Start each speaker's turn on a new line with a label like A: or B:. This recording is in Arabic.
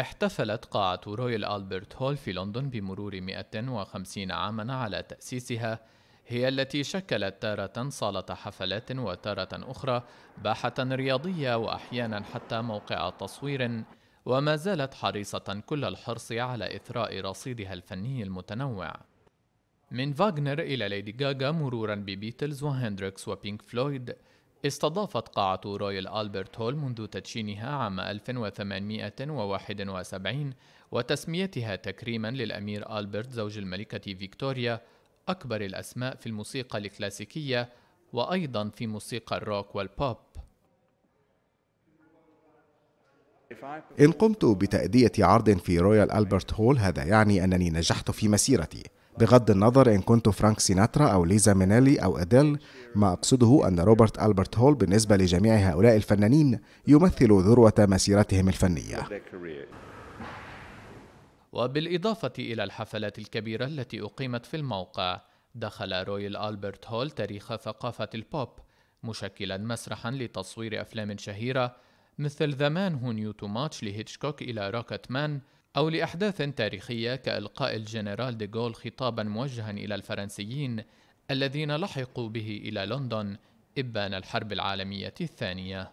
A: احتفلت قاعة رويال ألبرت هول في لندن بمرور 150 عاما على تأسيسها هي التي شكلت تارة صالة حفلات وتارة أخرى باحة رياضية وأحيانا حتى موقع تصوير وما زالت حريصة كل الحرص على إثراء رصيدها الفني المتنوع من فاغنر إلى ليدي غاغا مرورا ببيتلز وهندريكس وبينك فلويد استضافت قاعة رويال ألبرت هول منذ تدشينها عام 1871 وتسميتها تكريما للأمير ألبرت زوج الملكة فيكتوريا أكبر الأسماء في الموسيقى الكلاسيكية وأيضا في موسيقى الروك والبوب
B: إن قمت بتأدية عرض في رويال ألبرت هول هذا يعني أنني نجحت في مسيرتي بغض النظر إن كنت فرانك سيناترا أو ليزا مينيلي أو أديل ما أقصده أن روبرت ألبرت هول بالنسبة لجميع هؤلاء الفنانين يمثل ذروة مسيرتهم الفنية
A: وبالإضافة إلى الحفلات الكبيرة التي أقيمت في الموقع دخل رويل ألبرت هول تاريخ ثقافة البوب مشكلا مسرحا لتصوير أفلام شهيرة مثل ذا مان هو نيو تو ماتش لهيتشكوك إلى روكت مان أو لأحداث تاريخية كإلقاء الجنرال ديغول خطابا موجها إلى الفرنسيين الذين لحقوا به إلى لندن إبان الحرب العالمية الثانية